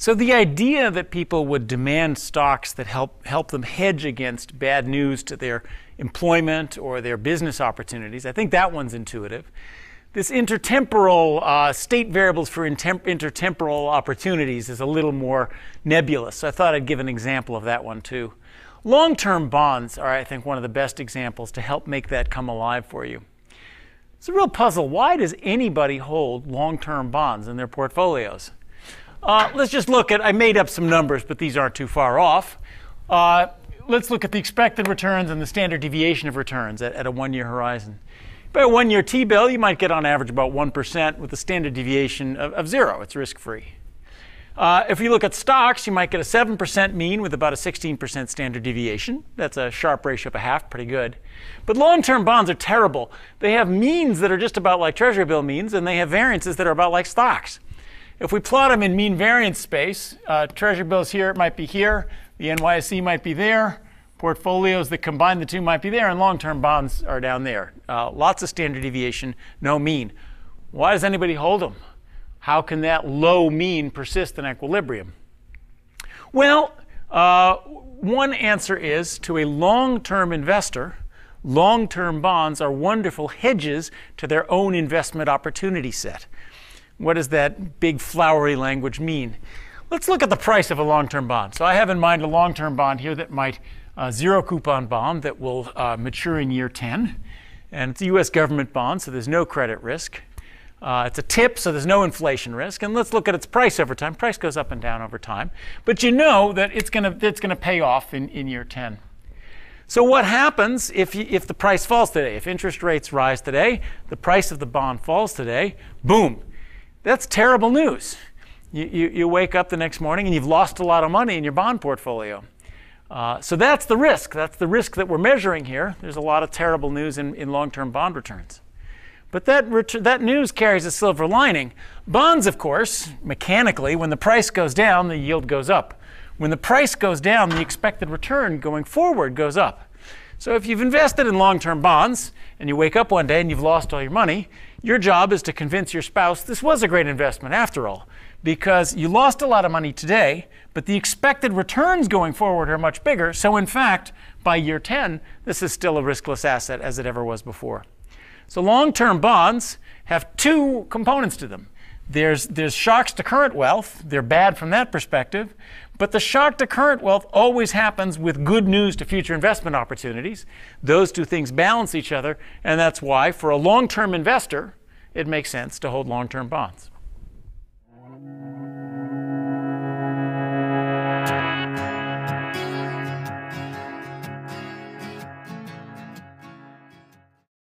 So the idea that people would demand stocks that help help them hedge against bad news to their employment or their business opportunities, I think that one's intuitive. This intertemporal uh, state variables for intertemporal opportunities is a little more nebulous. So I thought I'd give an example of that one too. Long-term bonds are, I think, one of the best examples to help make that come alive for you. It's a real puzzle. Why does anybody hold long-term bonds in their portfolios? Uh, let's just look at, I made up some numbers, but these aren't too far off. Uh, let's look at the expected returns and the standard deviation of returns at, at a one year horizon. By a one year T bill, you might get on average about 1% with a standard deviation of, of zero. It's risk free. Uh, if you look at stocks, you might get a 7% mean with about a 16% standard deviation. That's a sharp ratio of a half, pretty good. But long term bonds are terrible. They have means that are just about like Treasury bill means, and they have variances that are about like stocks. If we plot them in mean variance space, uh, bills here, it might be here, the NYSE might be there, portfolios that combine the two might be there, and long term bonds are down there. Uh, lots of standard deviation, no mean. Why does anybody hold them? How can that low mean persist in equilibrium? Well, uh, one answer is to a long term investor, long term bonds are wonderful hedges to their own investment opportunity set what does that big flowery language mean? Let's look at the price of a long-term bond. So I have in mind a long-term bond here that might uh, zero coupon bond that will uh, mature in year 10. And it's a US government bond, so there's no credit risk. Uh, it's a tip, so there's no inflation risk. And let's look at its price over time. Price goes up and down over time. But you know that it's going it's to pay off in, in year 10. So what happens if, you, if the price falls today? If interest rates rise today, the price of the bond falls today, boom, that's terrible news. You, you, you, wake up the next morning and you've lost a lot of money in your bond portfolio. Uh, so that's the risk. That's the risk that we're measuring here. There's a lot of terrible news in, in long term bond returns. But that, ret- that news carries a silver lining. Bonds, of course, mechanically, when the price goes down, the yield goes up. When the price goes down, the expected return going forward goes up. So if you've invested in long term bonds and you wake up one day and you've lost all your money, your job is to convince your spouse this was a great investment after all, because you lost a lot of money today, but the expected returns going forward are much bigger. So, in fact, by year 10, this is still a riskless asset as it ever was before. So, long term bonds have two components to them. There's, there's shocks to current wealth. They're bad from that perspective. But the shock to current wealth always happens with good news to future investment opportunities. Those two things balance each other, and that's why, for a long term investor, it makes sense to hold long term bonds.